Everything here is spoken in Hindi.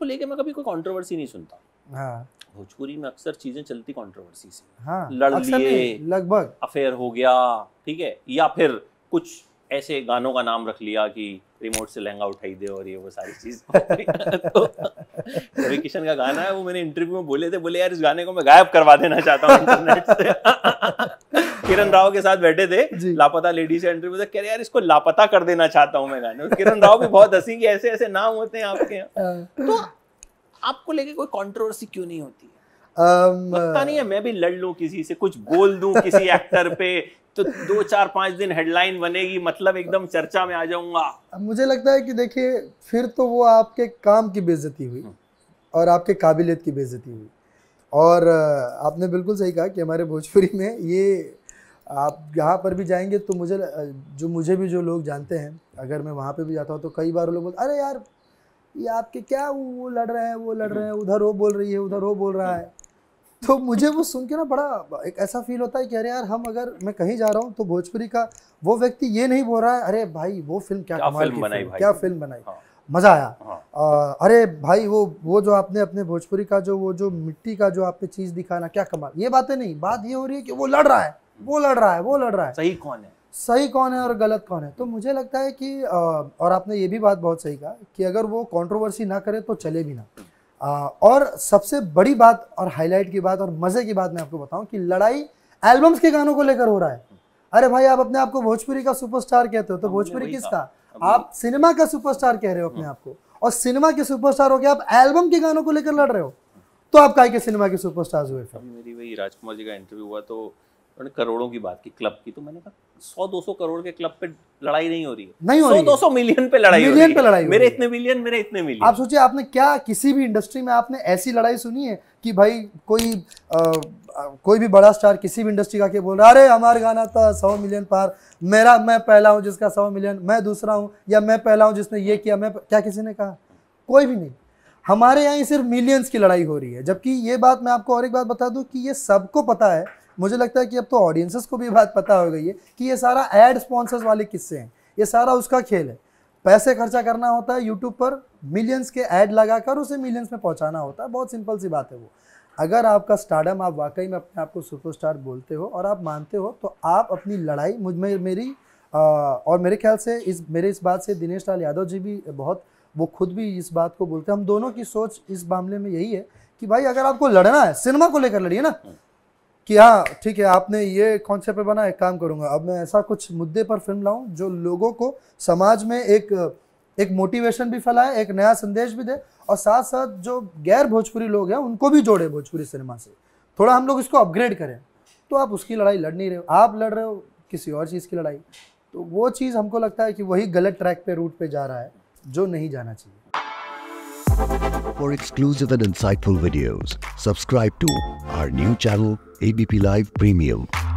को लेके मैं कभी कोई कंट्रोवर्सी नहीं सुनता हाँ भोजपुरी में अक्सर चीजें चलती कंट्रोवर्सी से हाँ, लड़ लिए लगभग अफेयर हो गया ठीक है या फिर कुछ ऐसे गानों का नाम रख लिया कि रिमोट से लहंगा उठाई दे और ये वो सारी चीज तो किशन का गाना है वो मैंने इंटरव्यू में बोले थे बोले यार इस गाने को मैं गायब करवा देना चाहता हूँ किरण राव के साथ बैठे थे लापता लेडीज एंट्री में कह रहे यार इसको लापता कर देना चाहता हूँ मैं गाने किरण राव भी बहुत हंसी कि ऐसे ऐसे नाम होते हैं आपके यहाँ हाँ। तो आपको लेके कोई कॉन्ट्रोवर्सी क्यों नहीं होती पता नहीं है मैं भी लड़ लू किसी से कुछ बोल दू किसी एक्टर पे तो दो चार पांच दिन हेडलाइन बनेगी मतलब एकदम चर्चा में आ जाऊंगा मुझे लगता है कि देखिए फिर तो वो आपके काम की बेजती हुई हम्म। और आपके काबिलियत की बेजती हुई और आपने बिल्कुल सही कहा कि हमारे भोजपुरी में ये आप यहाँ पर भी जाएंगे तो मुझे जो मुझे भी जो लोग जानते हैं अगर मैं वहाँ पे भी जाता हूँ तो कई बार लोग बोलते अरे यार ये आपके क्या वो लड़ रहे हैं वो लड़ रहे हैं उधर वो बोल रही है उधर वो बोल रहा है तो मुझे वो सुन के ना बड़ा एक ऐसा फील होता है कि अरे यार हम अगर मैं कहीं जा रहा हूँ तो भोजपुरी का वो व्यक्ति ये नहीं बोल रहा है अरे भाई वो फिल्म क्या, क्या फिल्म बनाई क्या फिल्म बनाई हाँ। मज़ा आया हाँ। अरे भाई वो वो जो आपने अपने भोजपुरी का जो वो जो मिट्टी का जो आपने चीज़ दिखाना क्या कमाल ये बातें नहीं बात ये हो रही है कि वो लड़ रहा है वो लड़ रहा है वो लड़ रहा है सही कौन है सही कौन है और गलत कौन है तो मुझे लगता है कि और आपने ये भी बात बहुत सही कहा कि अगर वो कंट्रोवर्सी ना करे तो चले भी ना और सबसे बड़ी बात और हाईलाइट की बात और मज़े की बात मैं आपको बताऊं कि लड़ाई एल्बम्स के गानों को लेकर हो रहा है अरे भाई आप अपने आप को भोजपुरी का सुपरस्टार कहते हो तो हाँ, भोजपुरी किसका आप सिनेमा का सुपरस्टार कह रहे हो अपने हाँ। आप को और सिनेमा के सुपरस्टार हो गए आप एल्बम के गानों को लेकर लड़ रहे हो तो आप काय के सिनेमा के सुपरस्टार हुए मेरी वही राजकुमार जी का इंटरव्यू हुआ तो उन्होंने करोड़ों की बात की क्लब की तो मैंने कहा सौ दो सौ करोड़ के क्लब पे लड़ाई नहीं हो रही है नहीं सौ दो सौ मिलियन पे लड़ाई मिलियन हो रही पे लड़ाई मेरे इतने मिलियन मेरे इतने मिलियन आप सोचिए आपने क्या किसी भी इंडस्ट्री में आपने ऐसी लड़ाई सुनी है कि भाई कोई आ, कोई भी बड़ा स्टार किसी भी इंडस्ट्री का के बोल रहा अरे हमारा गाना था सौ मिलियन पार मेरा मैं पहला हूँ जिसका सौ मिलियन मैं दूसरा हूँ या मैं पहला हूँ जिसने ये किया मैं क्या किसी ने कहा कोई भी नहीं हमारे यहाँ सिर्फ मिलियंस की लड़ाई हो रही है जबकि ये बात मैं आपको और एक बात बता दूँ कि ये सबको पता है मुझे लगता है कि अब तो ऑडियंसेस को भी बात पता हो गई है कि ये सारा एड स्पॉन्सर्स वाले किस्से हैं ये सारा उसका खेल है पैसे खर्चा करना होता है यूट्यूब पर मिलियंस के ऐड लगाकर उसे मिलियंस में पहुंचाना होता है बहुत सिंपल सी बात है वो अगर आपका स्टार्डम आप वाकई में अपने आप को सुपरस्टार बोलते हो और आप मानते हो तो आप अपनी लड़ाई मुझ में मेरी आ, और मेरे ख्याल से इस मेरे इस बात से दिनेश लाल यादव जी भी बहुत वो खुद भी इस बात को बोलते हैं हम दोनों की सोच इस मामले में यही है कि भाई अगर आपको लड़ना है सिनेमा को लेकर लड़िए ना हम्म। कि हाँ ठीक है आपने ये कॉन्सेप्ट बना एक काम करूँगा अब मैं ऐसा कुछ मुद्दे पर फिल्म लाऊं जो लोगों को समाज में एक एक मोटिवेशन भी फैलाए एक नया संदेश भी दे और साथ साथ जो गैर भोजपुरी लोग हैं उनको भी जोड़े भोजपुरी सिनेमा से थोड़ा हम लोग इसको अपग्रेड करें तो आप उसकी लड़ाई लड़ नहीं रहे हो आप लड़ रहे हो किसी और चीज़ की लड़ाई तो वो चीज़ हमको लगता है कि वही गलत ट्रैक पे रूट पे जा रहा है जो नहीं जाना चाहिए For exclusive and insightful videos, subscribe to our new channel ABP Live Premium.